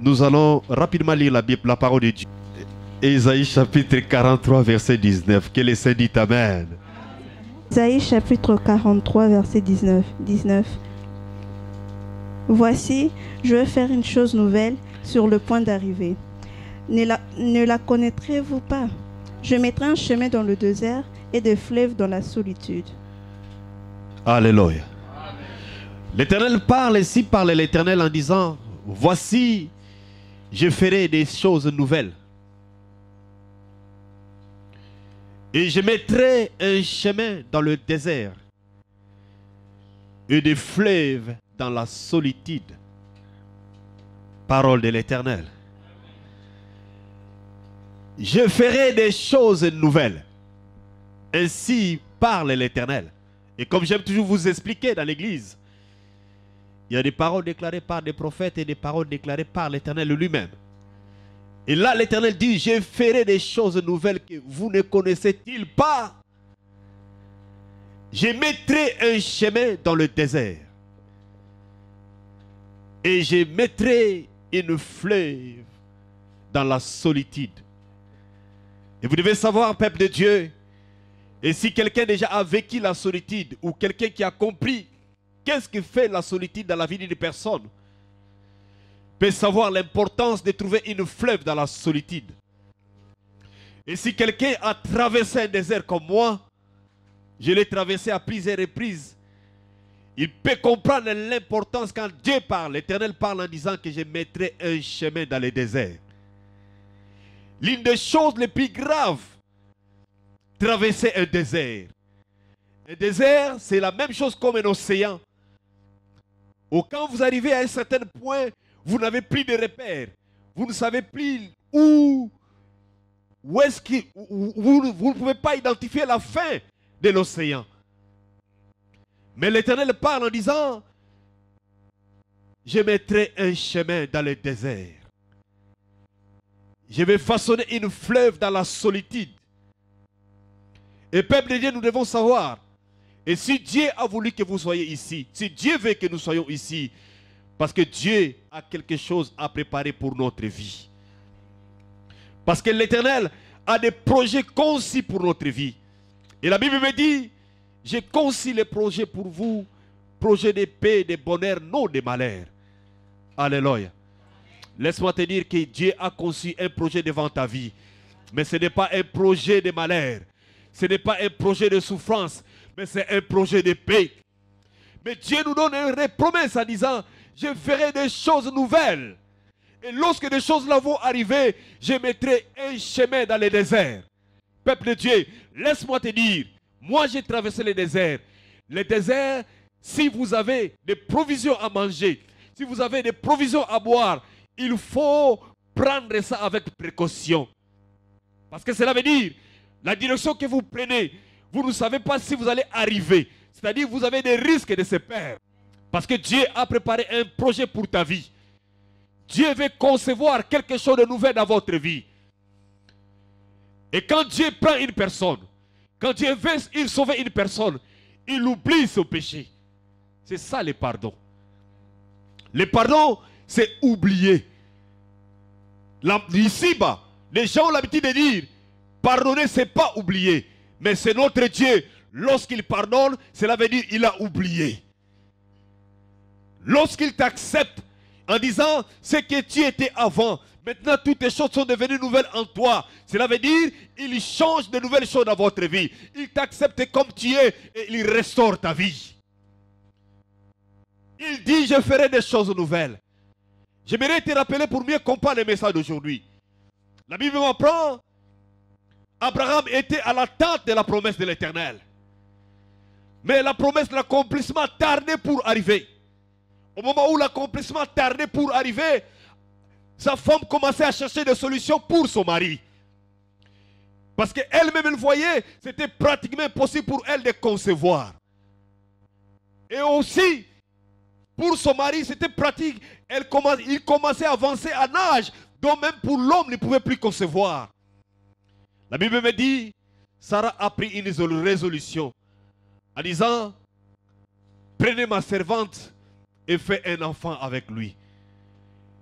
Nous allons rapidement lire la Bible, la parole de Dieu. Ésaïe chapitre 43, verset 19. Que les saints dit Amen. Ésaïe chapitre 43, verset 19. 19. Voici, je vais faire une chose nouvelle sur le point d'arriver. Ne la, ne la connaîtrez-vous pas Je mettrai un chemin dans le désert et des fleuves dans la solitude. Alléluia. L'Éternel parle ici, parle l'Éternel en disant, voici, je ferai des choses nouvelles. Et je mettrai un chemin dans le désert et des fleuves dans la solitude. Parole de l'Éternel. Je ferai des choses nouvelles. Ainsi parle l'Éternel. Et comme j'aime toujours vous expliquer dans l'Église, il y a des paroles déclarées par des prophètes et des paroles déclarées par l'Éternel lui-même. Et là, l'Éternel dit, je ferai des choses nouvelles que vous ne connaissez-il pas. Je mettrai un chemin dans le désert. Et je mettrai une fleuve dans la solitude. Et vous devez savoir, peuple de Dieu, et si quelqu'un déjà a vécu la solitude ou quelqu'un qui a compris Qu'est-ce qui fait la solitude dans la vie d'une personne peut savoir l'importance de trouver une fleuve dans la solitude. Et si quelqu'un a traversé un désert comme moi, je l'ai traversé à plusieurs reprises, il peut comprendre l'importance quand Dieu parle, l'Éternel parle en disant que je mettrai un chemin dans le désert. L'une des choses les plus graves, traverser un désert. Un désert, c'est la même chose comme un océan. Ou quand vous arrivez à un certain point, vous n'avez plus de repères. Vous ne savez plus où, où est-ce que vous, ne pouvez pas identifier la fin de l'océan. Mais l'Éternel parle en disant, je mettrai un chemin dans le désert. Je vais façonner une fleuve dans la solitude. Et peuple de Dieu, nous devons savoir et si Dieu a voulu que vous soyez ici, si Dieu veut que nous soyons ici, parce que Dieu a quelque chose à préparer pour notre vie. Parce que l'Éternel a des projets concis pour notre vie. Et la Bible me dit, j'ai conçu les projets pour vous, projets de paix, de bonheur, non de malheur. Alléluia. Laisse-moi te dire que Dieu a conçu un projet devant ta vie. Mais ce n'est pas un projet de malheur. Ce n'est pas un projet de souffrance mais c'est un projet de paix. Mais Dieu nous donne une promesse en disant, je ferai des choses nouvelles. Et lorsque des choses là vont arriver, je mettrai un chemin dans le désert. Peuple de Dieu, laisse-moi te dire, moi j'ai traversé le désert. Le désert, si vous avez des provisions à manger, si vous avez des provisions à boire, il faut prendre ça avec précaution. Parce que cela veut dire, la direction que vous prenez, vous ne savez pas si vous allez arriver. C'est-à-dire vous avez des risques de se perdre. Parce que Dieu a préparé un projet pour ta vie. Dieu veut concevoir quelque chose de nouveau dans votre vie. Et quand Dieu prend une personne, quand Dieu veut sauver une personne, il oublie son péché. C'est ça le pardon. Le pardon, c'est oublier. Ici-bas, les gens ont l'habitude de dire, pardonner, c'est pas oublier. Mais c'est notre Dieu. Lorsqu'il pardonne, cela veut dire qu'il a oublié. Lorsqu'il t'accepte en disant ce que tu étais avant, maintenant toutes les choses sont devenues nouvelles en toi. Cela veut dire il change de nouvelles choses dans votre vie. Il t'accepte comme tu es et il restaure ta vie. Il dit, je ferai des choses nouvelles. J'aimerais te rappeler pour mieux comprendre le message d'aujourd'hui. La Bible m'apprend Abraham était à l'attente de la promesse de l'Éternel. Mais la promesse l'accomplissement tardait pour arriver. Au moment où l'accomplissement tardait pour arriver, sa femme commençait à chercher des solutions pour son mari. Parce qu'elle-même, elle voyait, c'était pratiquement impossible pour elle de concevoir. Et aussi, pour son mari, c'était pratique. Elle il commençait à avancer à âge, dont même pour l'homme, il ne pouvait plus concevoir. La Bible me dit, Sarah a pris une résolution en disant, prenez ma servante et faites un enfant avec lui.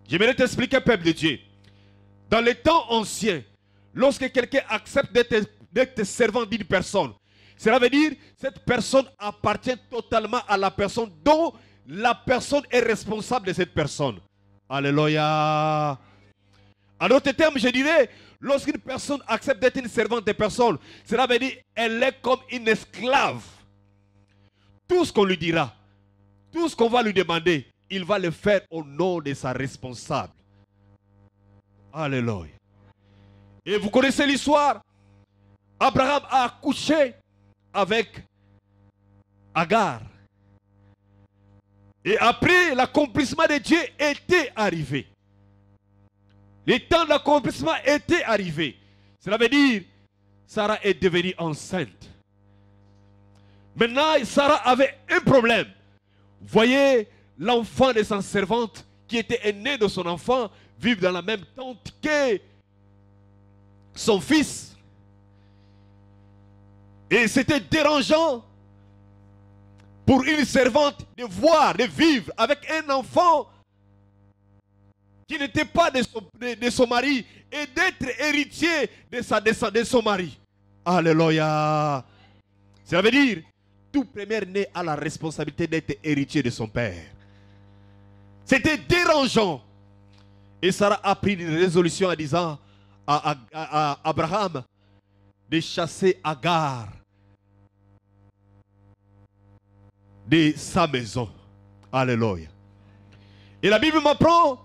J'aimerais t'expliquer, peuple de Dieu. Dans les temps anciens, lorsque quelqu'un accepte d'être servant d'une personne, cela veut dire que cette personne appartient totalement à la personne dont la personne est responsable de cette personne. Alléluia. En d'autres termes, je dirais, Lorsqu'une personne accepte d'être une servante des personnes, cela veut dire elle est comme une esclave. Tout ce qu'on lui dira, tout ce qu'on va lui demander, il va le faire au nom de sa responsable. Alléluia. Et vous connaissez l'histoire. Abraham a accouché avec Agar. Et après, l'accomplissement de Dieu était arrivé. Le temps d'accomplissement était arrivé. Cela veut dire, Sarah est devenue enceinte. Maintenant, Sarah avait un problème. Voyez l'enfant de sa servante qui était aîné de son enfant vivre dans la même tente que son fils. Et c'était dérangeant pour une servante de voir, de vivre avec un enfant qui n'était pas de son, mari et d'être héritier de, sa, son mari. Alléluia. Ça veut dire, tout premier né a la responsabilité d'être héritier de son père. C'était dérangeant. Et Sarah a pris une résolution en disant à, à Abraham de chasser Agar de sa maison. Alléluia. Et la Bible m'apprend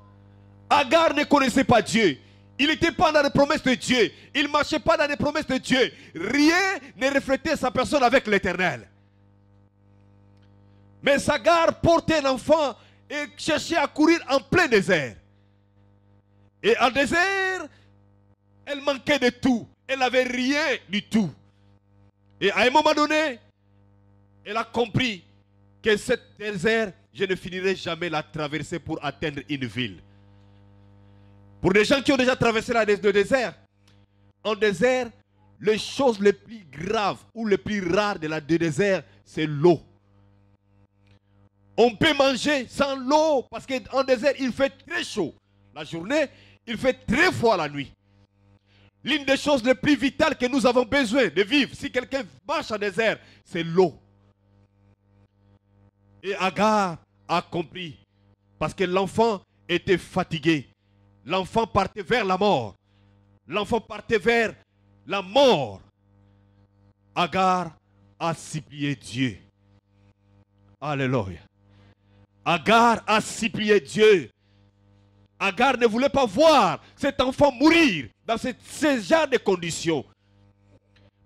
Agar ne connaissait pas Dieu. Il n'était pas dans les promesses de Dieu. Il ne marchait pas dans les promesses de Dieu. Rien ne reflétait sa personne avec l'éternel. Mais Sagar portait l'enfant et cherchait à courir en plein désert. Et en désert, elle manquait de tout. Elle n'avait rien du tout. Et à un moment donné, elle a compris que cette désert, je ne finirai jamais la traverser pour atteindre une ville. Pour des gens qui ont déjà traversé le désert, en désert, les choses les plus graves ou les plus rares de la désert, c'est l'eau. On peut manger sans l'eau parce qu'en désert, il fait très chaud la journée, il fait très froid la nuit. L'une des choses les plus vitales que nous avons besoin de vivre, si quelqu'un marche en désert, c'est l'eau. Et Agar a compris parce que l'enfant était fatigué. L'enfant partait vers la mort. L'enfant partait vers la mort. Agar a supplié Dieu. Alléluia. Agar a supplié Dieu. Agar ne voulait pas voir cet enfant mourir dans ce, genre de conditions.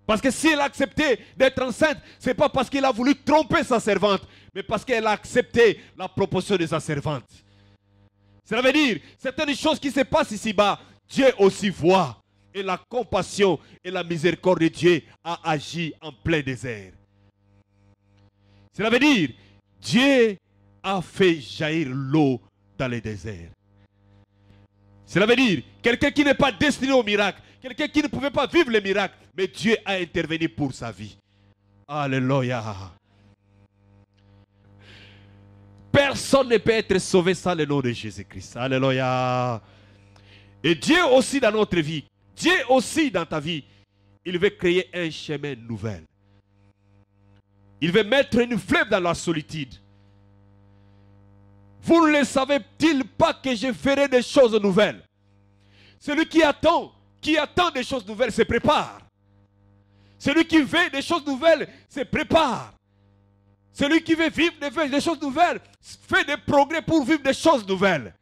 Parce que si elle a accepté d'être enceinte, ce n'est pas parce qu'il a voulu tromper sa servante, mais parce qu'elle a accepté la proposition de sa servante. Cela veut dire, certaines choses qui se passent ici-bas, Dieu aussi voit. Et la compassion et la miséricorde de Dieu a agi en plein désert. Cela veut dire, Dieu a fait jaillir l'eau dans le désert. Cela veut dire, quelqu'un qui n'est pas destiné au miracle, quelqu'un qui ne pouvait pas vivre le miracle, mais Dieu a intervenu pour sa vie. Alléluia. Personne ne peut être sauvé sans le nom de Jésus-Christ. Alléluia. Et Dieu aussi dans notre vie, Dieu aussi dans ta vie, il veut créer un chemin nouvel. Il veut mettre une flemme dans la solitude. Vous ne le savez-il pas que je ferai des choses nouvelles Celui qui attend, qui attend des choses nouvelles se prépare. Celui qui veut des choses nouvelles se prépare. Celui qui veut vivre des choses nouvelles fait des progrès pour vivre des choses nouvelles.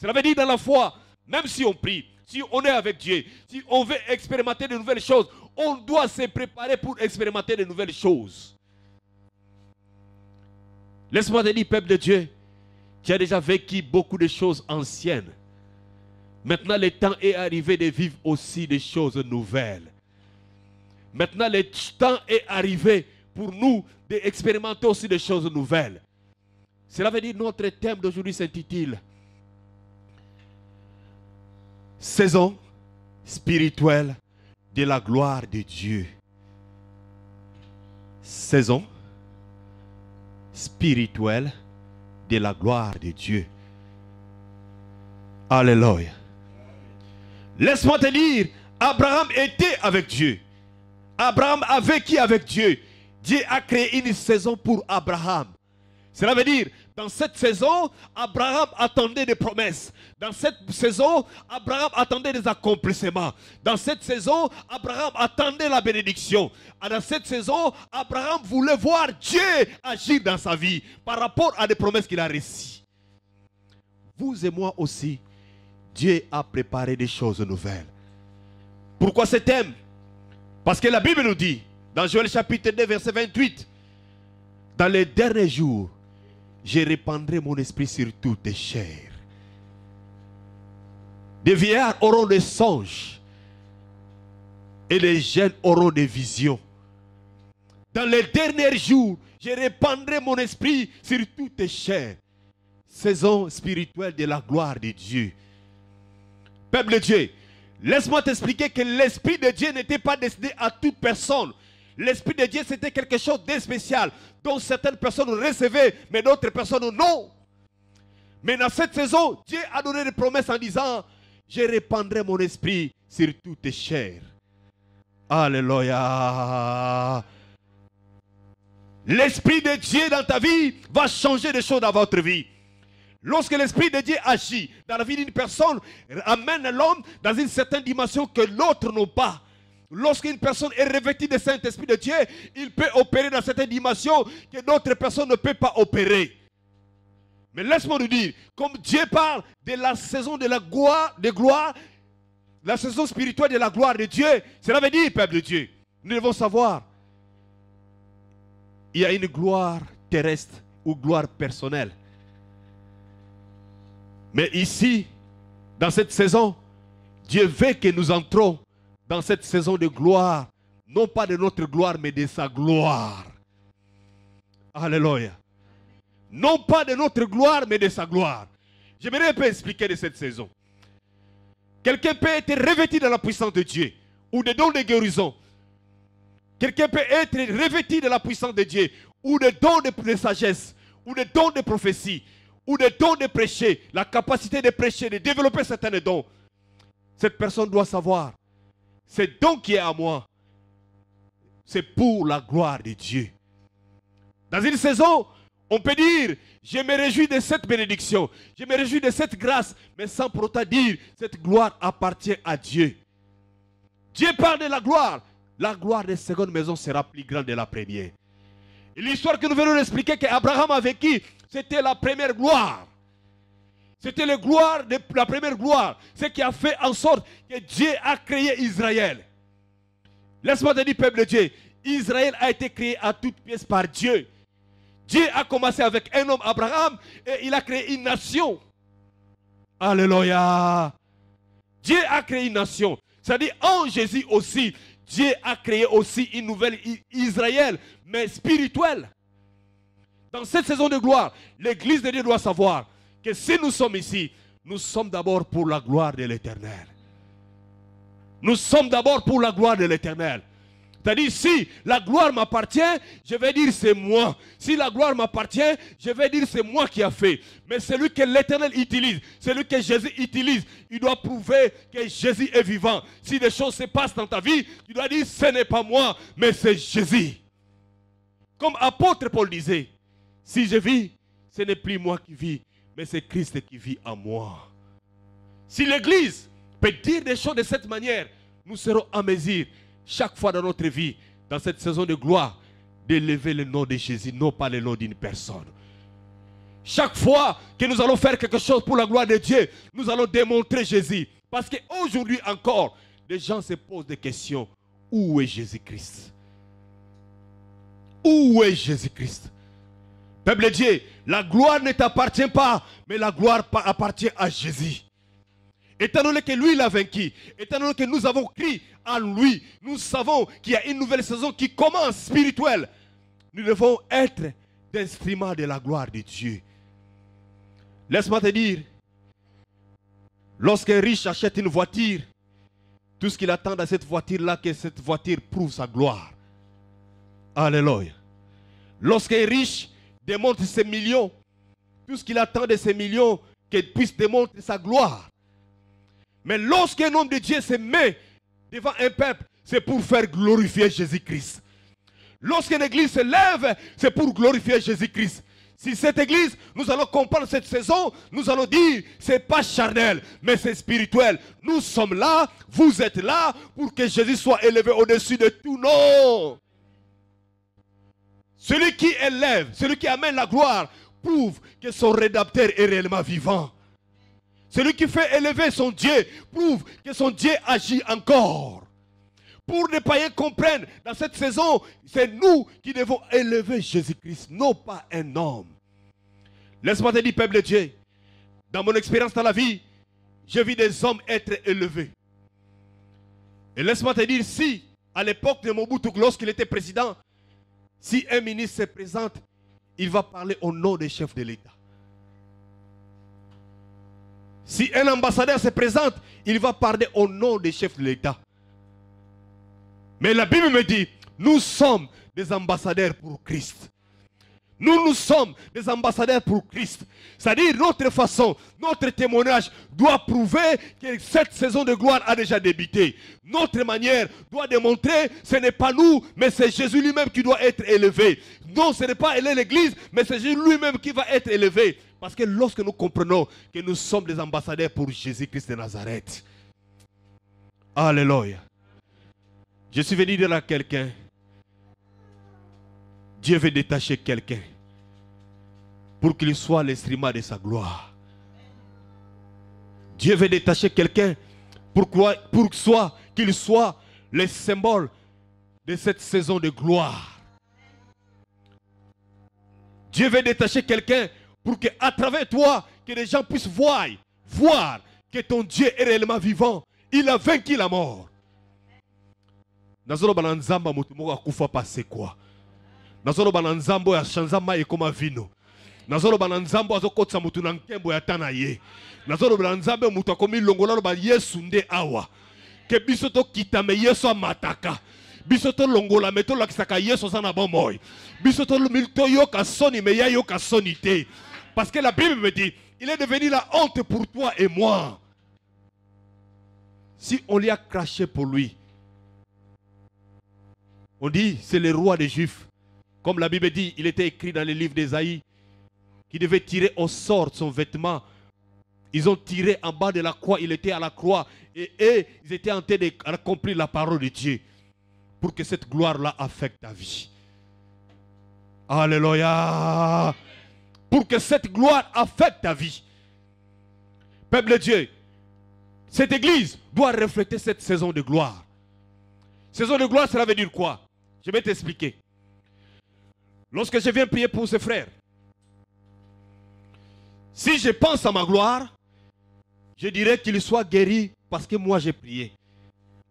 Cela veut dire dans la foi, même si on prie, si on est avec Dieu, si on veut expérimenter de nouvelles choses, on doit se préparer pour expérimenter de nouvelles choses. Laisse-moi te dire, peuple de Dieu, tu as déjà vécu beaucoup de choses anciennes. Maintenant, le temps est arrivé de vivre aussi des choses nouvelles. Maintenant, le temps est arrivé pour nous d'expérimenter aussi des choses nouvelles. Cela veut dire notre thème d'aujourd'hui s'intitule Saison spirituelle de la gloire de Dieu. Saison spirituelle de la gloire de Dieu. Alléluia. Laisse-moi te dire, Abraham était avec Dieu. Abraham avait qui avec Dieu Dieu a créé une saison pour Abraham. Cela veut dire, dans cette saison, Abraham attendait des promesses. Dans cette saison, Abraham attendait des accomplissements. Dans cette saison, Abraham attendait la bénédiction. Ah, dans cette saison, Abraham voulait voir Dieu agir dans sa vie par rapport à des promesses qu'il a reçues. Vous et moi aussi, Dieu a préparé des choses nouvelles. Pourquoi ce thème Parce que la Bible nous dit, dans Joël chapitre 2, verset 28. Dans les derniers jours, je répandrai mon esprit sur toutes les chairs. Des vieillards auront des songes. Et les jeunes auront des visions. Dans les derniers jours, je répandrai mon esprit sur toutes les chairs. Saison spirituelle de la gloire de Dieu. Peuple de Dieu, laisse-moi t'expliquer que l'esprit de Dieu n'était pas destiné à toute personne. L'Esprit de Dieu, c'était quelque chose de spécial, dont certaines personnes recevaient, mais d'autres personnes non. Mais dans cette saison, Dieu a donné des promesses en disant, je répandrai mon esprit sur toutes tes chairs. » Alléluia. L'Esprit de Dieu dans ta vie va changer les choses dans votre vie. Lorsque l'Esprit de Dieu agit dans la vie d'une personne, amène l'homme dans une certaine dimension que l'autre n'a pas. Lorsqu'une personne est revêtue de Saint-Esprit de Dieu, il peut opérer dans certaines dimensions que d'autres personnes ne peuvent pas opérer. Mais laisse-moi nous dire, comme Dieu parle de la saison de la gloire, de gloire, la saison spirituelle de la gloire de Dieu, cela veut dire, peuple de Dieu, nous devons savoir, il y a une gloire terrestre ou gloire personnelle. Mais ici, dans cette saison, Dieu veut que nous entrons dans cette saison de gloire, non pas de notre gloire, mais de sa gloire. Alléluia. Non pas de notre gloire, mais de sa gloire. J'aimerais un peu expliquer de cette saison. Quelqu'un peut être revêtu de la puissance de Dieu ou des dons de guérison. Quelqu'un peut être revêtu de la puissance de Dieu ou des dons de, de sagesse ou des dons de prophétie ou des dons de prêcher, la capacité de prêcher, de développer certains dons. Cette personne doit savoir c'est don qui est à moi, c'est pour la gloire de Dieu. Dans une saison, on peut dire, je me réjouis de cette bénédiction, je me réjouis de cette grâce, mais sans pour autant dire, cette gloire appartient à Dieu. Dieu parle de la gloire. La gloire la seconde maison sera plus grande que la première. L'histoire que nous venons d'expliquer qu'Abraham a vécu, c'était la première gloire. C'était la première gloire, ce qui a fait en sorte que Dieu a créé Israël. Laisse-moi te dire, peuple de Dieu, Israël a été créé à toutes pièces par Dieu. Dieu a commencé avec un homme, Abraham, et il a créé une nation. Alléluia. Dieu a créé une nation. C'est-à-dire en Jésus aussi, Dieu a créé aussi une nouvelle Israël, mais spirituelle. Dans cette saison de gloire, l'Église de Dieu doit savoir que si nous sommes ici, nous sommes d'abord pour la gloire de l'éternel. Nous sommes d'abord pour la gloire de l'éternel. C'est-à-dire, si la gloire m'appartient, je vais dire c'est moi. Si la gloire m'appartient, je vais dire c'est moi qui a fait. Mais celui que l'Éternel utilise, celui que Jésus utilise, il doit prouver que Jésus est vivant. Si des choses se passent dans ta vie, tu dois dire ce n'est pas moi, mais c'est Jésus. Comme apôtre Paul disait, si je vis, ce n'est plus moi qui vis, mais c'est Christ qui vit en moi. Si l'Église peut dire des choses de cette manière, nous serons en mesure, chaque fois dans notre vie, dans cette saison de gloire, d'élever le nom de Jésus, non pas le nom d'une personne. Chaque fois que nous allons faire quelque chose pour la gloire de Dieu, nous allons démontrer Jésus. Parce qu'aujourd'hui encore, les gens se posent des questions. Où est Jésus-Christ Où est Jésus-Christ Peuple Dieu, la gloire ne t'appartient pas, mais la gloire appartient à Jésus. Étant donné que lui l'a vaincu, étant donné que nous avons crié en lui, nous savons qu'il y a une nouvelle saison qui commence spirituelle. Nous devons être d'instruments de la gloire de Dieu. Laisse-moi te dire, lorsqu'un riche achète une voiture, tout ce qu'il attend dans cette voiture-là, que cette voiture prouve sa gloire. Alléluia. Lorsqu'un riche démontre ses millions. Tout ce qu'il attend de ses millions, qu'il puisse démontrer sa gloire. Mais lorsqu'un homme de Dieu se met devant un peuple, c'est pour faire glorifier Jésus-Christ. Lorsqu'une église se lève, c'est pour glorifier Jésus-Christ. Si cette église, nous allons comprendre cette saison, nous allons dire, c'est pas charnel, mais c'est spirituel. Nous sommes là, vous êtes là, pour que Jésus soit élevé au-dessus de tout nom. Celui qui élève, celui qui amène la gloire, prouve que son rédacteur est réellement vivant. Celui qui fait élever son Dieu prouve que son Dieu agit encore. Pour pas y comprennent, dans cette saison, c'est nous qui devons élever Jésus-Christ, non pas un homme. Laisse-moi te dire, peuple de Dieu, dans mon expérience dans la vie, j'ai vu des hommes être élevés. Et laisse-moi te dire, si à l'époque de Mobutu, lorsqu'il était président, si un ministre se présente, il va parler au nom des chefs de l'État. Si un ambassadeur se présente, il va parler au nom des chefs de l'État. Mais la Bible me dit, nous sommes des ambassadeurs pour Christ. Nous, nous sommes des ambassadeurs pour Christ. C'est-à-dire notre façon, notre témoignage doit prouver que cette saison de gloire a déjà débuté. Notre manière doit démontrer, ce n'est pas nous, mais c'est Jésus lui-même qui doit être élevé. Non, ce n'est pas l'Église, mais c'est Jésus lui-même qui va être élevé. Parce que lorsque nous comprenons que nous sommes des ambassadeurs pour Jésus-Christ de Nazareth. Alléluia. Je suis venu dire à quelqu'un, Dieu veut détacher quelqu'un pour qu'il soit l'instrument de sa gloire. Dieu veut détacher quelqu'un pour, pour soit qu'il soit le symbole de cette saison de gloire. Dieu veut détacher quelqu'un pour que à travers toi, que les gens puissent voir, voir que ton Dieu est réellement vivant. Il a vaincu la mort nazolo bana nzambo ya ashanza mai ekoma vino nazoloba na nzambe oyo na nkembo ya tana ye nazolo bana nzambe oyo akomi longola yesu nde awa ke biso tokitame yesu amataka biso longola me tolakisaka yesu aza na bomoi biso toyoka soni me ye ayoka te parce que la bible me dit il est devenu la honte pour toi et moi si on lui a craché pour lui on dit c'est le roi des juifs comme la Bible dit, il était écrit dans le livre d'Esaïe qu'il devait tirer au sort son vêtement. Ils ont tiré en bas de la croix, il était à la croix et, et ils étaient en train d'accomplir la parole de Dieu pour que cette gloire-là affecte ta vie. Alléluia. Pour que cette gloire affecte ta vie. Peuple de Dieu, cette église doit refléter cette saison de gloire. Saison de gloire, cela veut dire quoi Je vais t'expliquer. Lorsque je viens prier pour ce frère, si je pense à ma gloire, je dirais qu'il soit guéri parce que moi j'ai prié.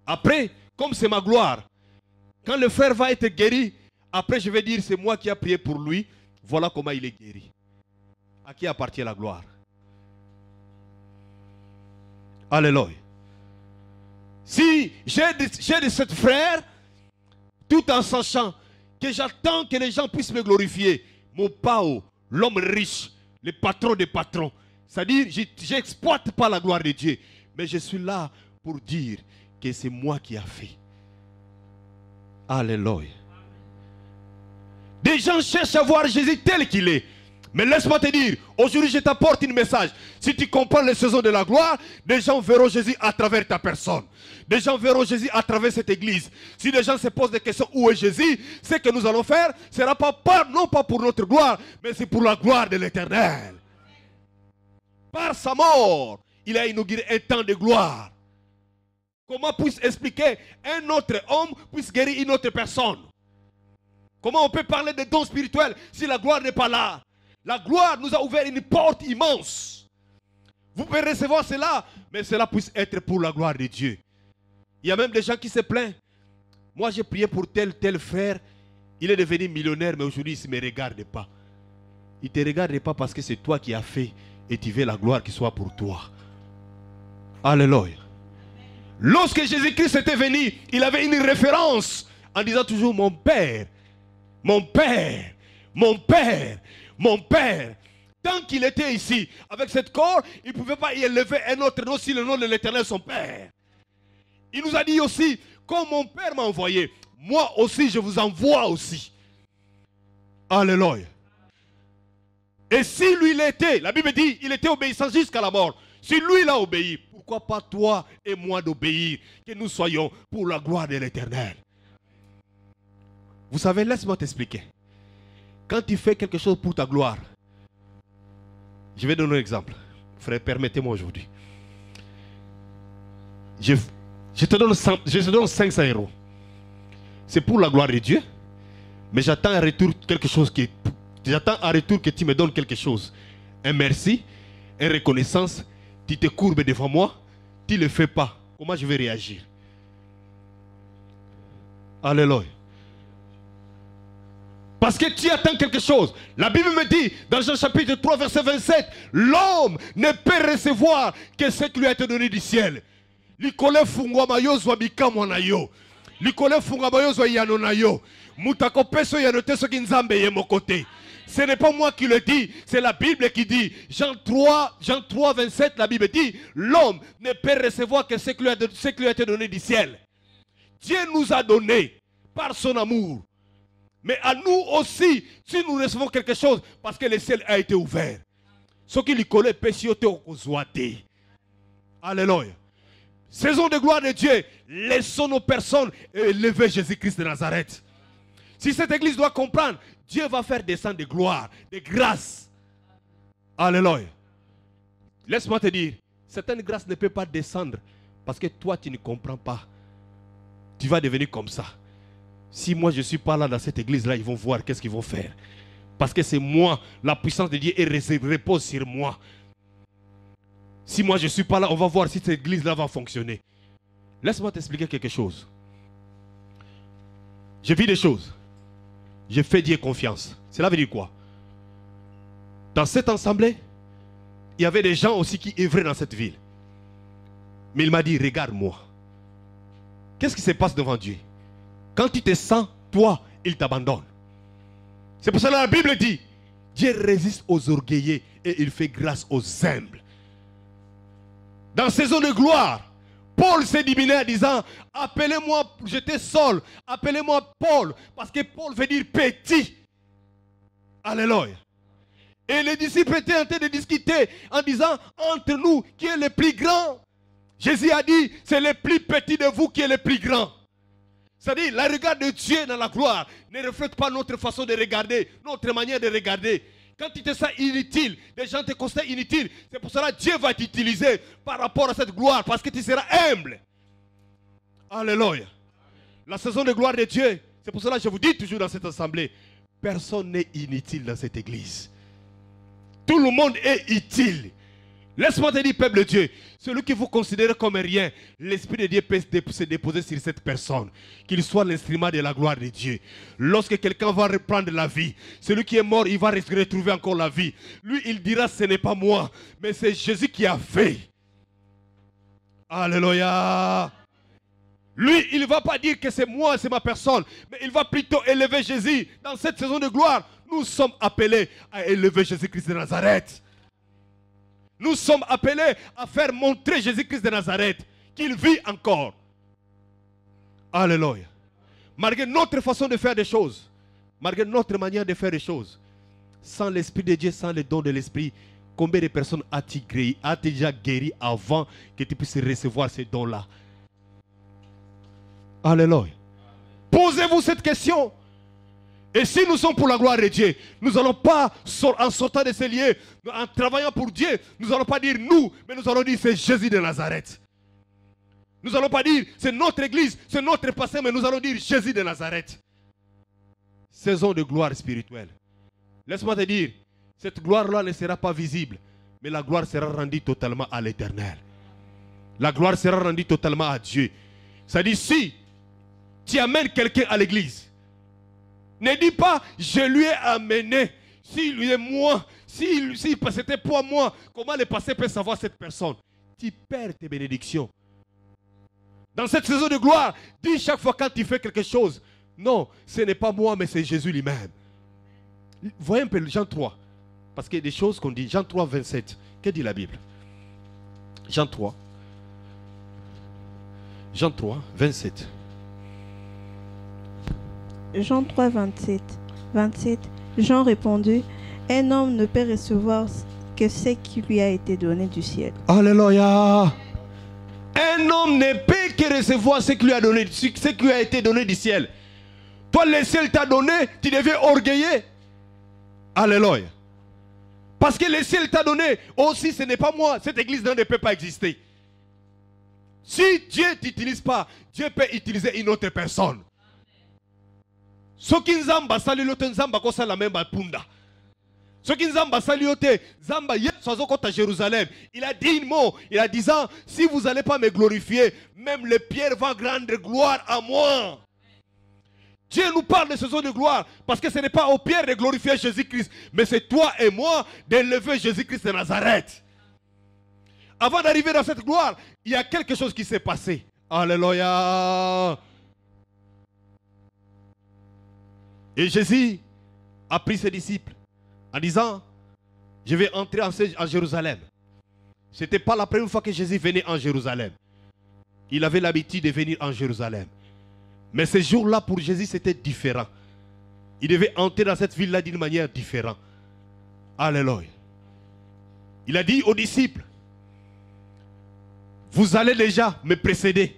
Après, comme c'est ma gloire, quand le frère va être guéri, après je vais dire c'est moi qui ai prié pour lui. Voilà comment il est guéri. À qui appartient la gloire Alléluia. Si j'ai de, ce frère, tout en sachant que j'attends que les gens puissent me glorifier. Mon pao, l'homme riche, le patron des patrons. C'est-à-dire, n'exploite pas la gloire de Dieu. Mais je suis là pour dire que c'est moi qui a fait. Alléluia. Des gens cherchent à voir Jésus tel qu'il est. Mais laisse-moi te dire, aujourd'hui je t'apporte un message. Si tu comprends les saisons de la gloire, des gens verront Jésus à travers ta personne. Des gens verront Jésus à travers cette église. Si des gens se posent des questions, où est Jésus Ce que nous allons faire sera pas, pas non pas pour notre gloire, mais c'est pour la gloire de l'éternel. Par sa mort, il a inauguré un temps de gloire. Comment puisse expliquer un autre homme puisse guérir une autre personne Comment on peut parler de dons spirituels si la gloire n'est pas là la gloire nous a ouvert une porte immense. Vous pouvez recevoir cela, mais cela puisse être pour la gloire de Dieu. Il y a même des gens qui se plaignent. Moi, j'ai prié pour tel, tel frère. Il est devenu millionnaire, mais aujourd'hui, il ne me regarde pas. Il ne te regarde pas parce que c'est toi qui as fait et tu veux la gloire qui soit pour toi. Alléluia. Lorsque Jésus-Christ était venu, il avait une référence en disant toujours, mon Père, mon Père, mon Père mon Père. Tant qu'il était ici, avec cette corps, il ne pouvait pas y élever un autre nom si le nom de l'Éternel, son Père. Il nous a dit aussi, comme mon Père m'a envoyé, moi aussi je vous envoie aussi. Alléluia. Et si lui l'était, la Bible dit, il était obéissant jusqu'à la mort. Si lui l'a obéi, pourquoi pas toi et moi d'obéir Que nous soyons pour la gloire de l'éternel. Vous savez, laisse-moi t'expliquer. Quand tu fais quelque chose pour ta gloire, je vais donner un exemple. Frère, permettez-moi aujourd'hui. Je, te donne je te donne 500 euros. C'est pour la gloire de Dieu. Mais j'attends un retour quelque chose qui. J'attends en retour que tu me donnes quelque chose. Un merci, une reconnaissance. Tu te courbes devant moi. Tu ne le fais pas. Comment je vais réagir? Alléluia. Parce que tu attends quelque chose. La Bible me dit, dans Jean chapitre 3, verset 27, l'homme ne peut recevoir que ce qui lui a été donné du ciel. Ce n'est pas moi qui le dis, c'est la Bible qui dit. Jean 3, Jean 3, 27, la Bible dit, l'homme ne peut recevoir que ce qui lui a été donné du ciel. Dieu nous a donné par son amour mais à nous aussi, si nous recevons quelque chose, parce que le ciel a été ouvert. Ce qui lui connaît, Alléluia. Saison de gloire de Dieu, laissons nos personnes élever Jésus-Christ de Nazareth. Si cette église doit comprendre, Dieu va faire descendre de gloire, de grâce. Alléluia. Laisse-moi te dire, certaines grâces ne peuvent pas descendre parce que toi, tu ne comprends pas. Tu vas devenir comme ça. Si moi je ne suis pas là dans cette église-là, ils vont voir qu'est-ce qu'ils vont faire. Parce que c'est moi, la puissance de Dieu repose sur moi. Si moi je ne suis pas là, on va voir si cette église-là va fonctionner. Laisse-moi t'expliquer quelque chose. Je vis des choses. Je fais Dieu confiance. Cela veut dire quoi Dans cette assemblée, il y avait des gens aussi qui œuvraient dans cette ville. Mais il m'a dit, regarde-moi. Qu'est-ce qui se passe devant Dieu quand tu te sens, toi, il t'abandonne. C'est pour cela que la Bible dit, Dieu résiste aux orgueillés et il fait grâce aux humbles. Dans ces zones de gloire, Paul s'est diminué en disant, appelez-moi, j'étais seul, appelez-moi Paul, parce que Paul veut dire petit. Alléluia. Et les disciples étaient en train de discuter en disant, entre nous, qui est le plus grand Jésus a dit, c'est le plus petit de vous qui est le plus grand. C'est-à-dire, la regard de Dieu dans la gloire ne reflète pas notre façon de regarder, notre manière de regarder. Quand tu te sens inutile, les gens te considèrent inutile. C'est pour cela que Dieu va t'utiliser par rapport à cette gloire, parce que tu seras humble. Alléluia. La saison de gloire de Dieu, c'est pour cela que je vous dis toujours dans cette assemblée, personne n'est inutile dans cette église. Tout le monde est utile. Laisse-moi te dire, peuple de Dieu, celui qui vous considérez comme rien, l'Esprit de Dieu peut se déposer sur cette personne, qu'il soit l'instrument de la gloire de Dieu. Lorsque quelqu'un va reprendre la vie, celui qui est mort, il va retrouver encore la vie. Lui, il dira, ce n'est pas moi, mais c'est Jésus qui a fait. Alléluia. Lui, il ne va pas dire que c'est moi, c'est ma personne, mais il va plutôt élever Jésus. Dans cette saison de gloire, nous sommes appelés à élever Jésus-Christ de Nazareth. Nous sommes appelés à faire montrer Jésus-Christ de Nazareth qu'il vit encore. Alléluia. Malgré notre façon de faire des choses, malgré notre manière de faire des choses, sans l'Esprit de Dieu, sans le don de l'Esprit, combien de personnes as-tu as déjà guéri avant que tu puisses recevoir ces dons-là Alléluia. Posez-vous cette question. Et si nous sommes pour la gloire de Dieu, nous n'allons pas, en sortant de ces lieux, en travaillant pour Dieu, nous n'allons pas dire nous, mais nous allons dire c'est Jésus de Nazareth. Nous n'allons pas dire c'est notre église, c'est notre passé, mais nous allons dire Jésus de Nazareth. Saison de gloire spirituelle. Laisse-moi te dire, cette gloire-là ne sera pas visible, mais la gloire sera rendue totalement à l'éternel. La gloire sera rendue totalement à Dieu. Ça dit, si tu amènes quelqu'un à l'église, ne dis pas, je lui ai amené. S'il lui est moi, si, si c'était pour moi, comment le passé peut savoir cette personne Tu perds tes bénédictions. Dans cette saison de gloire, dis chaque fois quand tu fais quelque chose, non, ce n'est pas moi, mais c'est Jésus lui-même. Voyez un peu Jean 3. Parce qu'il y a des choses qu'on dit. Jean 3, 27. Que dit la Bible Jean 3. Jean 3, 27. Jean 3, 27. 27. Jean répondit, un homme ne peut recevoir que ce qui lui a été donné du ciel. Alléluia. Un homme ne peut que recevoir ce qui lui a, donné, ce qui a été donné du ciel. Toi, le ciel t'a donné, tu deviens orgueiller. Alléluia. Parce que le ciel t'a donné. Aussi, ce n'est pas moi. Cette église ne peut pas exister. Si Dieu ne t'utilise pas, Dieu peut utiliser une autre personne. Ce qui nous a punda. jérusalem il a dit une mot il a dit, si vous n'allez pas me glorifier même le pierre va rendre gloire à moi Dieu nous parle de ce jour de gloire parce que ce n'est pas au Pierre de glorifier Jésus-Christ, mais c'est toi et moi d'élever Jésus-Christ de Nazareth. Avant d'arriver dans cette gloire, il y a quelque chose qui s'est passé. Alléluia. Et Jésus a pris ses disciples en disant, je vais entrer en Jérusalem. Ce n'était pas la première fois que Jésus venait en Jérusalem. Il avait l'habitude de venir en Jérusalem. Mais ce jour-là, pour Jésus, c'était différent. Il devait entrer dans cette ville-là d'une manière différente. Alléluia. Il a dit aux disciples, vous allez déjà me précéder.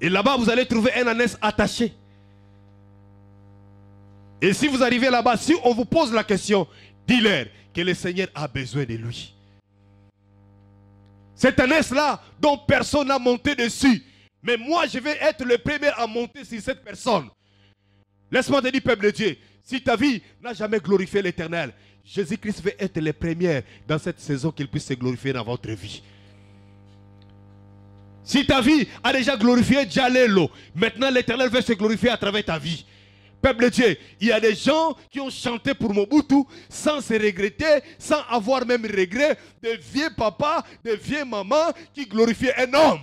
Et là-bas, vous allez trouver un ânesse attaché. Et si vous arrivez là-bas, si on vous pose la question, dis-leur que le Seigneur a besoin de lui. C'est un là dont personne n'a monté dessus. Mais moi, je vais être le premier à monter sur cette personne. Laisse-moi te dire, peuple de Dieu, si ta vie n'a jamais glorifié l'éternel, Jésus-Christ veut être le premier dans cette saison qu'il puisse se glorifier dans votre vie. Si ta vie a déjà glorifié Jalelo, maintenant l'éternel veut se glorifier à travers ta vie. Peuple de Dieu, il y a des gens qui ont chanté pour Mobutu sans se regretter, sans avoir même regret, des vieux papas, des vieux mamans qui glorifiaient un homme.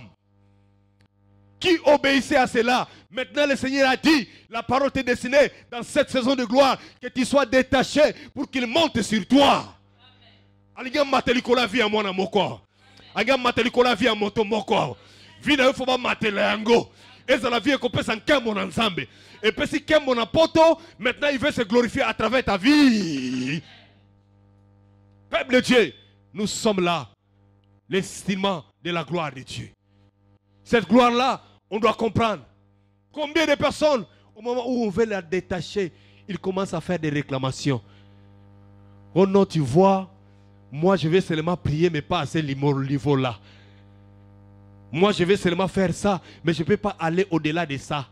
Qui obéissait à cela Maintenant, le Seigneur a dit, la parole t'est destinée dans cette saison de gloire, que tu sois détaché pour qu'il monte sur toi. Amen la vie mon ensemble. Et nzambe epesi nkembo mon poto maintenant il veut se glorifier à travers ta vie peuple de dieu nous sommes là L'estiment de la gloire de dieu cette gloire là on doit comprendre combien de personnes au moment où on veut la détacher ils commencent à faire des réclamations oh non tu vois moi je vais seulement prier mais pas à ce niveau là moi, je vais seulement faire ça, mais je ne peux pas aller au-delà de ça.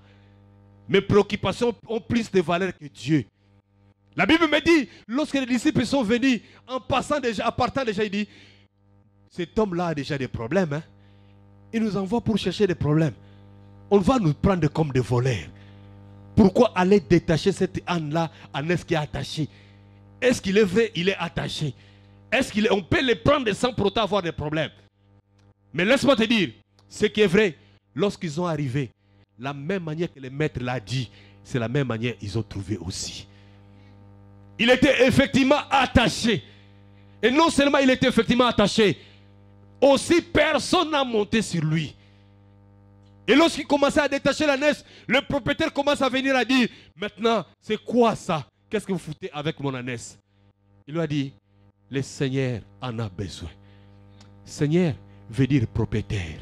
Mes préoccupations ont plus de valeur que Dieu. La Bible me dit, lorsque les disciples sont venus, en passant déjà, en partant déjà, il dit, cet homme-là a déjà des problèmes. Hein. Il nous envoie pour chercher des problèmes. On va nous prendre comme des voleurs. Pourquoi aller détacher cette âne-là, est-ce qui est attaché Est-ce qu'il est vrai, il est attaché Est-ce qu'on peut le prendre sans pourtant avoir des problèmes Mais laisse-moi te dire, ce qui est vrai, lorsqu'ils sont arrivés, la même manière que le maître l'a dit, c'est la même manière qu'ils ont trouvé aussi. Il était effectivement attaché. Et non seulement il était effectivement attaché, aussi personne n'a monté sur lui. Et lorsqu'il commençait à détacher la le propriétaire commence à venir à dire, maintenant, c'est quoi ça Qu'est-ce que vous foutez avec mon ânesse Il lui a dit, le Seigneur en a besoin. Seigneur veut dire propriétaire.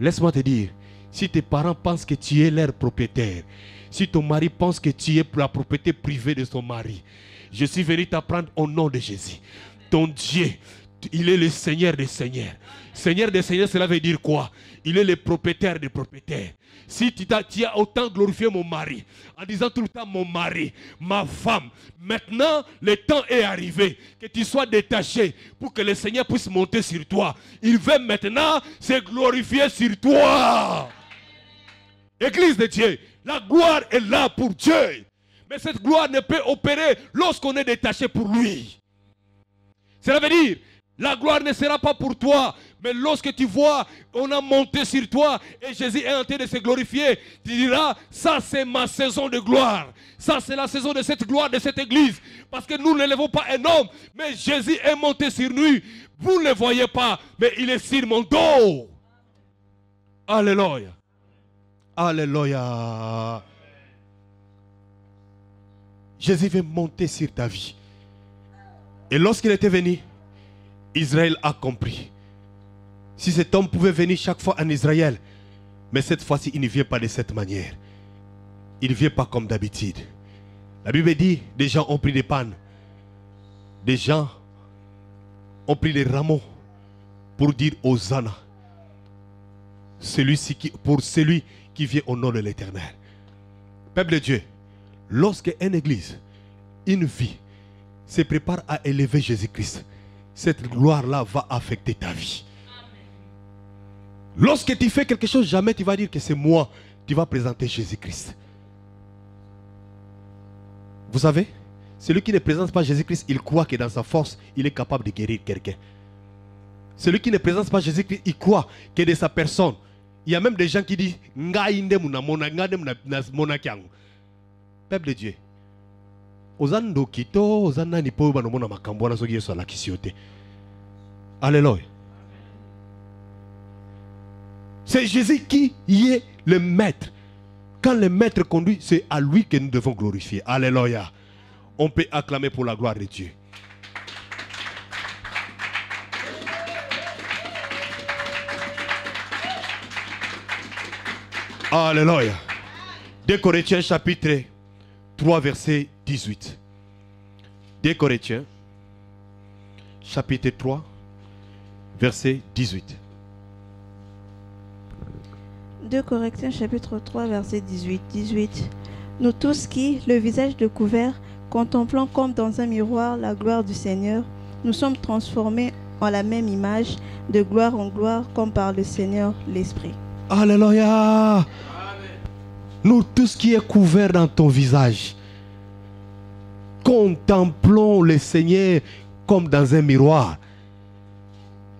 Laisse-moi te dire, si tes parents pensent que tu es leur propriétaire, si ton mari pense que tu es la propriété privée de son mari, je suis venu t'apprendre au nom de Jésus. Ton Dieu, il est le Seigneur des Seigneurs. Seigneur des seigneurs, cela veut dire quoi Il est le propriétaire des propriétaires. Si tu, as, tu as autant glorifié mon mari, en disant tout le temps mon mari, ma femme, maintenant le temps est arrivé que tu sois détaché pour que le Seigneur puisse monter sur toi. Il veut maintenant se glorifier sur toi. Église de Dieu, la gloire est là pour Dieu. Mais cette gloire ne peut opérer lorsqu'on est détaché pour lui. Cela veut dire, la gloire ne sera pas pour toi, mais lorsque tu vois, on a monté sur toi et Jésus est en train de se glorifier, tu diras, ça c'est ma saison de gloire. Ça c'est la saison de cette gloire de cette église. Parce que nous ne levons pas un homme, mais Jésus est monté sur nous. Vous ne le voyez pas, mais il est sur mon dos. Alléluia. Alléluia. Jésus veut monter sur ta vie. Et lorsqu'il était venu, Israël a compris si cet homme pouvait venir chaque fois en Israël, mais cette fois-ci, il ne vient pas de cette manière. Il ne vient pas comme d'habitude. La Bible dit, des gens ont pris des pannes. Des gens ont pris des rameaux pour dire aux Celui qui, pour celui qui vient au nom de l'Éternel. Peuple de Dieu, lorsque une église, une vie, se prépare à élever Jésus-Christ, cette gloire-là va affecter ta vie. Lorsque tu fais quelque chose, jamais tu vas dire que c'est moi. Tu vas présenter Jésus-Christ. Vous savez, celui qui ne présente pas Jésus-Christ, il croit que dans sa force, il est capable de guérir quelqu'un. Celui qui ne présente pas Jésus-Christ, il croit que de sa personne, il y a même des gens qui disent Peuple de Dieu, c'est Jésus qui y est le maître. Quand le maître conduit, c'est à lui que nous devons glorifier. Alléluia. On peut acclamer pour la gloire de Dieu. Alléluia. De Corinthiens chapitre 3 verset 18. De Corinthiens chapitre 3 verset 18. 2 Corinthiens chapitre 3 verset 18. 18. Nous tous qui, le visage couvert, contemplant comme dans un miroir la gloire du Seigneur, nous sommes transformés en la même image, de gloire en gloire, comme par le Seigneur l'Esprit. Alléluia. Nous tous qui est couvert dans ton visage, contemplons le Seigneur comme dans un miroir.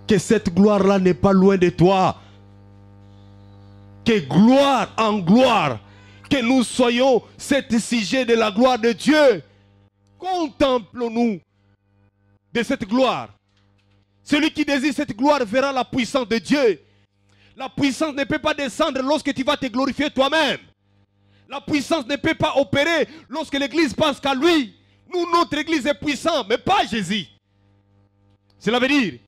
Que cette gloire-là n'est pas loin de toi que gloire en gloire, que nous soyons cet sujet de la gloire de Dieu. Contemplons-nous de cette gloire. Celui qui désire cette gloire verra la puissance de Dieu. La puissance ne peut pas descendre lorsque tu vas te glorifier toi-même. La puissance ne peut pas opérer lorsque l'Église pense qu'à lui. Nous, notre Église est puissante, mais pas Jésus. Cela veut dire,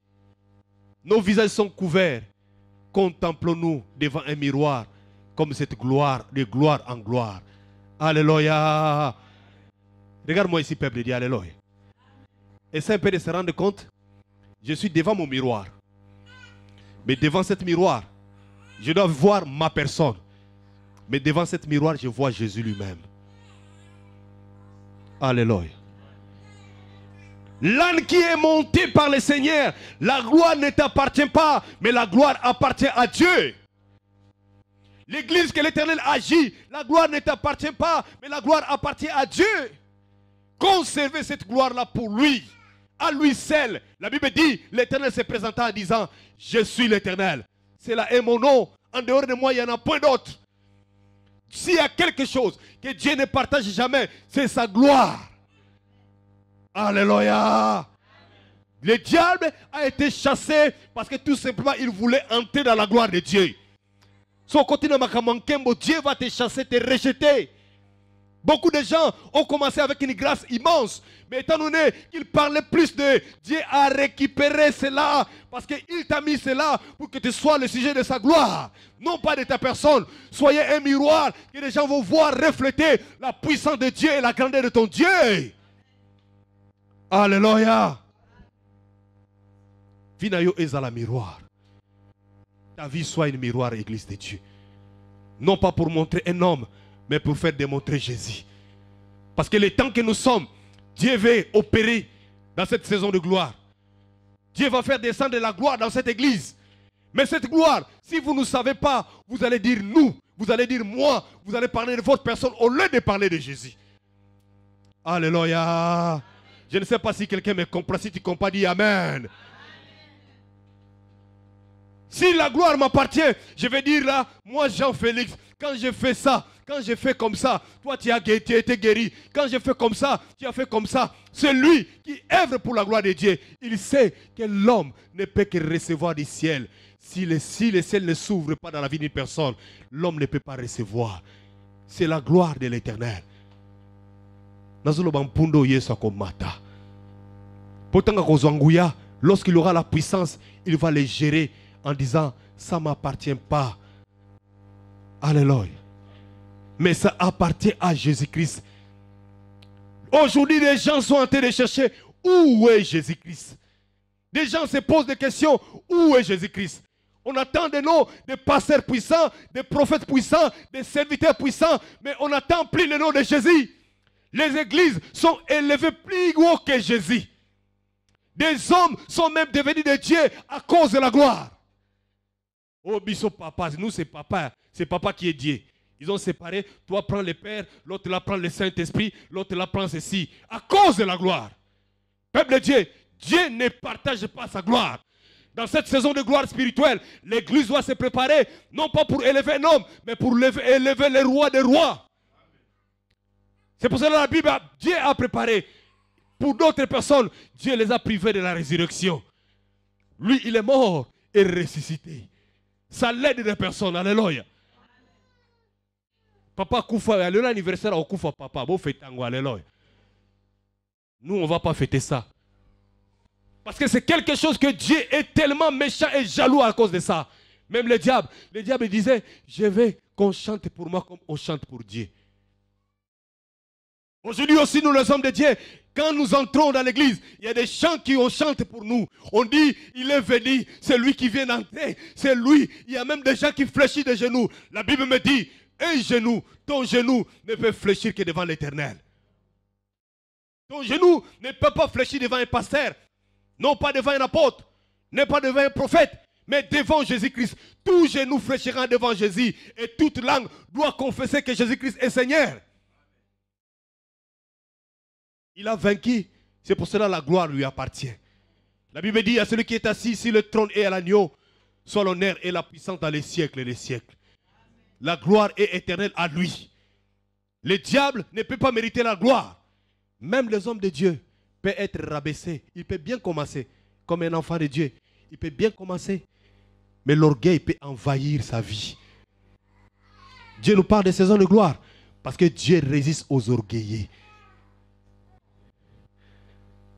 nos visages sont couverts Contemplons-nous devant un miroir comme cette gloire, de gloire en gloire. Alléluia. Regarde-moi ici, peuple, dis Alléluia. Essaie un peu de se rendre compte. Je suis devant mon miroir. Mais devant cette miroir, je dois voir ma personne. Mais devant cette miroir, je vois Jésus lui-même. Alléluia. L'âne qui est monté par le Seigneur, la gloire ne t'appartient pas, mais la gloire appartient à Dieu. L'église que l'Éternel agit, la gloire ne t'appartient pas, mais la gloire appartient à Dieu. Conservez cette gloire-là pour lui, à lui seul. La Bible dit, l'Éternel se présenta en disant, je suis l'Éternel. Cela est mon nom. En dehors de moi, il n'y en a point d'autre. S'il y a quelque chose que Dieu ne partage jamais, c'est sa gloire. Alléluia. Le diable a été chassé parce que tout simplement il voulait entrer dans la gloire de Dieu. on continue Dieu va te chasser, te rejeter. Beaucoup de gens ont commencé avec une grâce immense, mais étant donné qu'ils parlaient plus de Dieu a récupéré cela, parce qu'il t'a mis cela pour que tu sois le sujet de sa gloire, non pas de ta personne. Soyez un miroir que les gens vont voir refléter la puissance de Dieu et la grandeur de ton Dieu. Alléluia. à la miroir. Ta vie soit une miroir, Église de Dieu. Non pas pour montrer un homme, mais pour faire démontrer Jésus. Parce que le temps que nous sommes, Dieu veut opérer dans cette saison de gloire. Dieu va faire descendre la gloire dans cette église. Mais cette gloire, si vous ne savez pas, vous allez dire nous, vous allez dire moi, vous allez parler de votre personne au lieu de parler de Jésus. Alléluia. Je ne sais pas si quelqu'un me comprend. Si tu comprends, dis Amen. Si la gloire m'appartient, je vais dire là, moi Jean-Félix, quand je fais ça, quand j'ai fait comme ça, toi tu as, été guéri. Quand j'ai fait comme ça, tu as fait comme ça. C'est lui qui œuvre pour la gloire de Dieu. Il sait que l'homme ne peut que recevoir du ciel. Si si le ciel ne s'ouvre pas dans la vie d'une personne, l'homme ne peut pas recevoir. C'est la gloire de l'éternel. Pourtant lorsqu'il aura la puissance il va les gérer en disant ça m'appartient pas alléluia mais ça appartient à jésus-christ aujourd'hui les gens sont en train de chercher où est jésus-christ des gens se posent des questions où est jésus-christ on attend des noms des pasteurs puissants, des prophètes puissants, des serviteurs puissants, mais on attend plus le nom de Jésus. Les églises sont élevées plus haut que Jésus. Des hommes sont même devenus des dieux à cause de la gloire. Oh, bisous papa, nous c'est papa, c'est papa qui est Dieu. Ils ont séparé, toi prends le Père, l'autre la prend le Saint-Esprit, l'autre la prend ceci, à cause de la gloire. Peuple de Dieu, Dieu ne partage pas sa gloire. Dans cette saison de gloire spirituelle, l'Église doit se préparer, non pas pour élever un homme, mais pour élever, élever les rois des rois. C'est pour cela que la Bible, Dieu a préparé. Pour d'autres personnes, Dieu les a privés de la résurrection. Lui, il est mort et ressuscité. Ça l'aide des personnes. Alléluia. Papa Koufa, le l'anniversaire au Koufa, papa. Bon fêtango, alléluia. Nous, on ne va pas fêter ça. Parce que c'est quelque chose que Dieu est tellement méchant et jaloux à cause de ça. Même le diable. Le diable disait, je vais qu'on chante pour moi comme on chante pour Dieu. Aujourd'hui aussi, nous, les hommes de Dieu, quand nous entrons dans l'église, il y a des chants qui ont chanté pour nous. On dit, il est venu, c'est lui qui vient d'entrer, c'est lui. Il y a même des gens qui fléchissent des genoux. La Bible me dit, un genou, ton genou ne peut fléchir que devant l'éternel. Ton genou ne peut pas fléchir devant un pasteur, non pas devant un apôtre, non pas devant un prophète, mais devant Jésus-Christ. Tout genou fléchira devant Jésus et toute langue doit confesser que Jésus-Christ est Seigneur. Il a vaincu. C'est pour cela que la gloire lui appartient. La Bible dit à celui qui est assis sur le trône et à l'agneau, soit l'honneur et la puissance dans les siècles et les siècles. La gloire est éternelle à lui. Le diable ne peut pas mériter la gloire. Même les hommes de Dieu peuvent être rabaissés. Il peut bien commencer comme un enfant de Dieu. Il peut bien commencer. Mais l'orgueil peut envahir sa vie. Dieu nous parle des saisons de gloire parce que Dieu résiste aux orgueillés.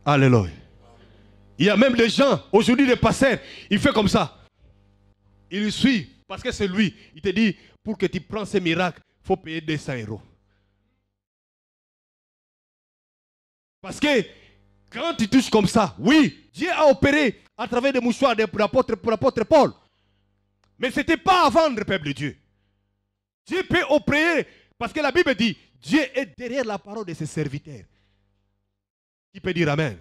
Alléluia. Il y a même des gens, aujourd'hui des pasteurs, il fait comme ça. Il suit parce que c'est lui. Il te dit, pour que tu prends ces miracles, il faut payer 200 euros. Parce que quand tu touches comme ça, oui, Dieu a opéré à travers des mouchoirs de l'apôtre Paul. Mais ce n'était pas à vendre, peuple de Dieu. Dieu peut opérer parce que la Bible dit, Dieu est derrière la parole de ses serviteurs. Il peut dire Amen?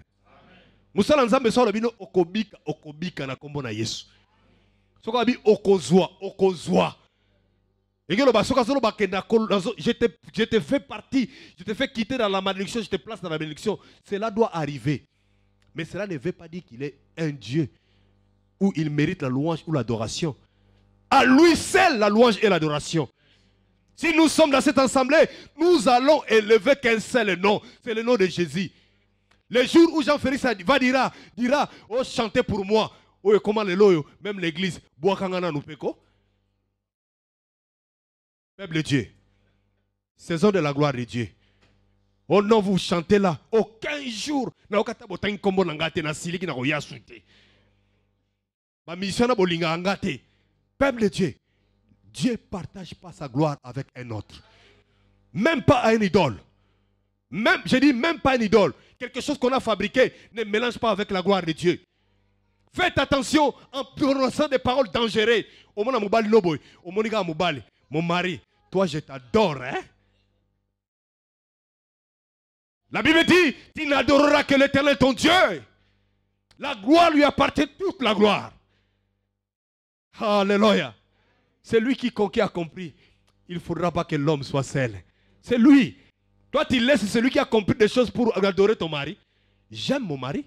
bino na okozwa je te fais partie je te fais quitter dans la malédiction je te place dans la malédiction cela doit arriver mais cela ne veut pas dire qu'il est un dieu où il mérite la louange ou l'adoration à lui seul la louange et l'adoration si nous sommes dans cette assemblée nous allons élever qu'un seul nom c'est le nom de jésus le jour où Jean-Félix va dire, dira, oh chantez pour moi. Oh, comment les loyaux, même l'église, Boakangana nous peko. Peuple de Dieu, saison de la gloire de Dieu. On non, vous chantez là, aucun jour. Na nangate na siliki na soute. Ma mission na bolinga angate. Peuple de Dieu, Dieu partage pas sa gloire avec un autre. Même pas à une idole. Même, je dis même pas une idole quelque chose qu'on a fabriqué, ne mélange pas avec la gloire de Dieu. Faites attention en prononçant des paroles dangereuses. Au mon mon mari, toi je t'adore, hein. La Bible dit, tu n'adoreras que l'éternel ton Dieu. La gloire lui appartient toute la gloire. Alléluia. C'est lui qui, qui a compris. Il ne faudra pas que l'homme soit seul. C'est lui. Toi, tu laisses celui qui a compris des choses pour adorer ton mari. J'aime mon mari.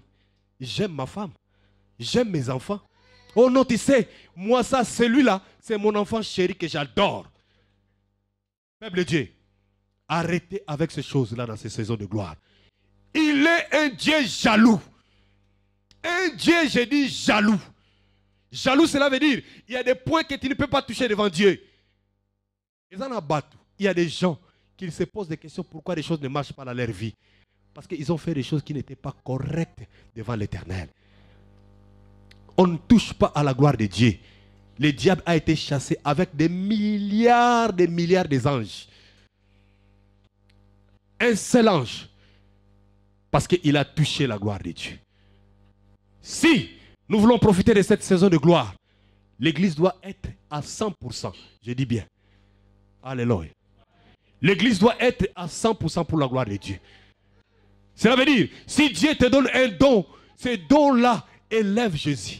J'aime ma femme. J'aime mes enfants. Oh non, tu sais, moi, ça, celui-là, c'est mon enfant chéri que j'adore. Peuple Dieu, arrêtez avec ces choses-là dans ces saisons de gloire. Il est un Dieu jaloux. Un Dieu, je dis jaloux. Jaloux, cela veut dire, il y a des points que tu ne peux pas toucher devant Dieu. Ils en battu. Il y a des gens qu'ils se posent des questions pourquoi les choses ne marchent pas dans leur vie. Parce qu'ils ont fait des choses qui n'étaient pas correctes devant l'Éternel. On ne touche pas à la gloire de Dieu. Le diable a été chassé avec des milliards, des milliards d'anges, Un seul ange. Parce qu'il a touché la gloire de Dieu. Si nous voulons profiter de cette saison de gloire, l'église doit être à 100%. Je dis bien. Alléluia. L'église doit être à 100% pour la gloire de Dieu. Cela veut dire, si Dieu te donne un don, ce don-là élève Jésus.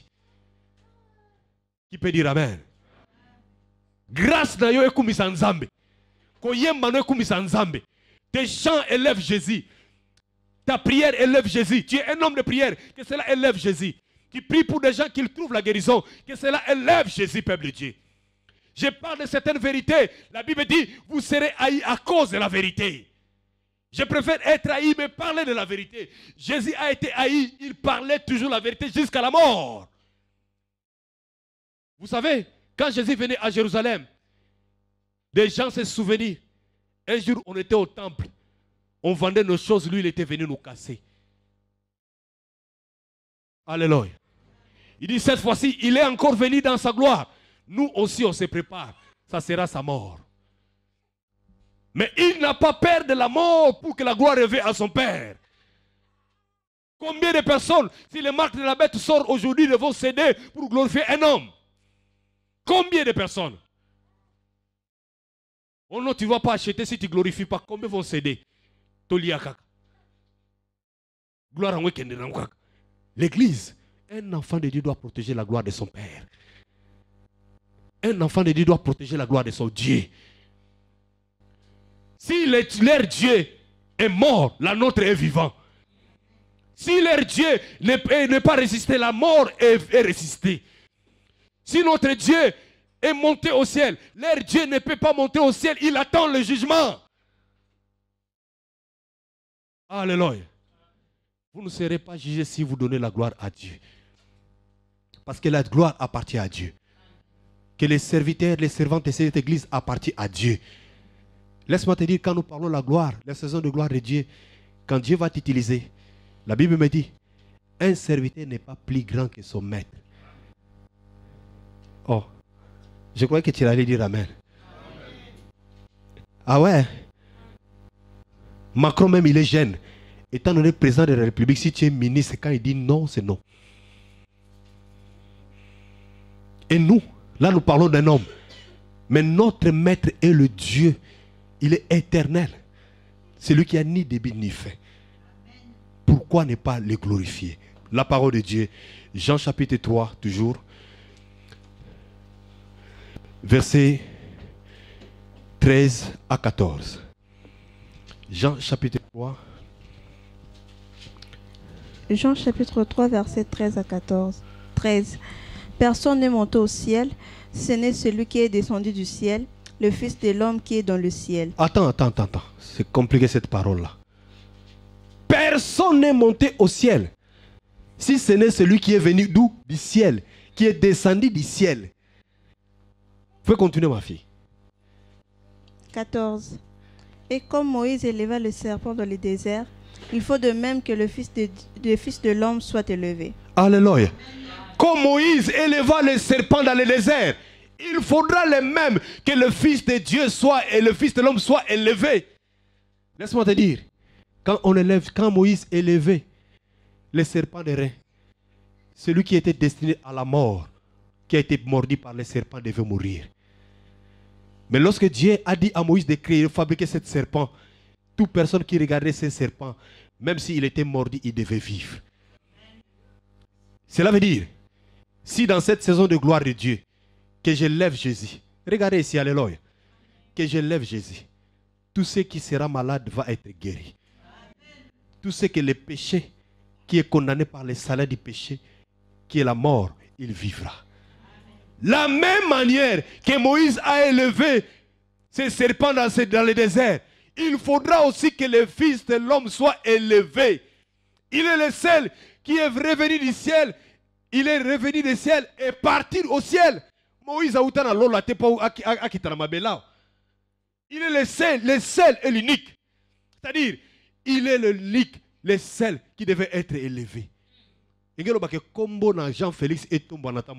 Qui peut dire Amen? Grâce na yo ekumi nzambe. Koyemba Tes chants élèvent Jésus. Ta prière élève Jésus. Tu es un homme de prière. Que cela élève Jésus. Tu pries pour des gens qu'ils trouvent la guérison. Que cela élève Jésus, peuple de Dieu. Je parle de certaines vérités. La Bible dit, vous serez haïs à cause de la vérité. Je préfère être haï, mais parler de la vérité. Jésus a été haï, il parlait toujours la vérité jusqu'à la mort. Vous savez, quand Jésus venait à Jérusalem, des gens se souvenaient. Un jour, on était au temple, on vendait nos choses, lui, il était venu nous casser. Alléluia. Il dit, cette fois-ci, il est encore venu dans sa gloire. Nous aussi, on se prépare. Ça sera sa mort. Mais il n'a pas peur de la mort pour que la gloire revienne à son Père. Combien de personnes, si les marques de la bête sortent aujourd'hui, vont céder pour glorifier un homme Combien de personnes Oh non, tu ne vas pas acheter si tu ne glorifies pas. Combien vont céder Gloire à L'église, un enfant de Dieu doit protéger la gloire de son Père. Un enfant de Dieu doit protéger la gloire de son Dieu. Si leur Dieu est mort, la nôtre est vivante. Si leur Dieu n'est pas résisté, la mort est, résistée. Si notre Dieu est monté au ciel, leur Dieu ne peut pas monter au ciel, il attend le jugement. Alléluia. Vous ne serez pas jugé si vous donnez la gloire à Dieu. Parce que la gloire appartient à Dieu que les serviteurs, les servantes de cette église appartiennent à Dieu. Laisse-moi te dire, quand nous parlons de la gloire, la saison de gloire de Dieu, quand Dieu va t'utiliser, la Bible me dit, un serviteur n'est pas plus grand que son maître. Oh, je croyais que tu allais dire Amen. Ah ouais Macron même, il est jeune. Étant donné président de la République, si tu es ministre, quand il dit non, c'est non. Et nous, Là, nous parlons d'un homme. Mais notre maître est le Dieu. Il est éternel. C'est lui qui a ni débit ni fin. Pourquoi ne pas le glorifier La parole de Dieu. Jean chapitre 3, toujours. Verset 13 à 14. Jean chapitre 3. Jean chapitre 3, verset 13 à 14. 13. Personne n'est monté au ciel, ce n'est celui qui est descendu du ciel, le Fils de l'homme qui est dans le ciel. Attends, attends, attends, attends. C'est compliqué cette parole-là. Personne n'est monté au ciel, si ce n'est celui qui est venu d'où Du ciel, qui est descendu du ciel. Vous continuer, ma fille. 14. Et comme Moïse éleva le serpent dans le désert, il faut de même que le Fils de, fils de l'homme soit élevé. Alléluia. Quand Moïse éleva les serpents dans le désert, il faudra le même que le Fils de Dieu soit et le Fils de l'homme soit élevé. Laisse-moi te dire, quand on élève, quand Moïse élevait le serpent de reins, celui qui était destiné à la mort, qui a été mordu par les serpents, devait mourir. Mais lorsque Dieu a dit à Moïse de créer, de fabriquer ce serpent, toute personne qui regardait ce serpent, même s'il était mordu, il devait vivre. Cela veut dire si dans cette saison de gloire de Dieu, que je lève Jésus, regardez ici, Alléluia, que je lève Jésus, tout ce qui sera malade va être guéri. Tout ce que le péché, qui est condamné par le salaire du péché, qui est la mort, il vivra. La même manière que Moïse a élevé ces serpents dans, le désert, il faudra aussi que le Fils de l'homme soit élevé. Il est le seul qui est revenu du ciel il est revenu des ciel et partir au ciel. Moïse a outan lola akita la mabelao. Il est le seul, le seul et l'unique. C'est-à-dire, il est le unique, le seul qui devait être élevé. Et que combo na Jean-Félix est tombé dans ta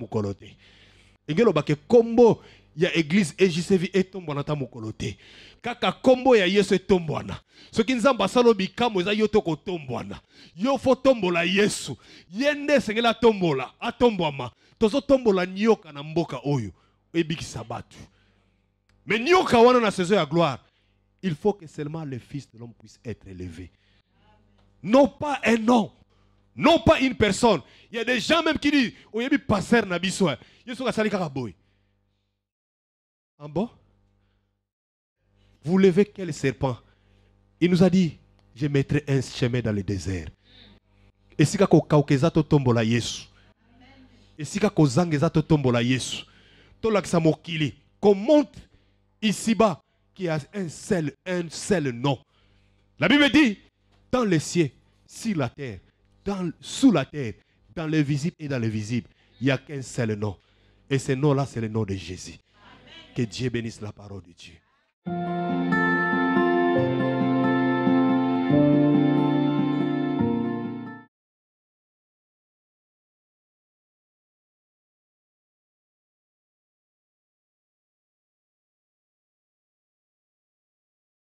ndenge et kombo ya eglize ejcv etombwana na mokolo te kaka kombo ya yesu qui e nous nzambe asala bikambo yoto ko tombe na. yo fo tombola yesu ye nde esengeli Tozo tombe la nioka na mboka oyo ebikisa Mais Mais nioka wana na saison ya gloire il faut que seulement le fils de l'homme puisse être élevé non pas un homme non pas une personne. Il y a des gens même qui disent, oh, il y a passer na biso. Il hein. y En bon? Vous levez quel serpent? Il nous a dit, je mettrai un chemin dans le désert. Et si kokauka to tombola Yesu. Et si kozanga to tombola Yesu. To laksa mokili. Qu'on monte ici-bas qui a un seul, un seul nom. La Bible dit, dans les cieux, sur la terre, sous la terre, dans le visible et dans le visible. Il n'y a qu'un seul nom. Et ce nom-là, c'est le nom de Jésus. Que Dieu bénisse la parole de Dieu.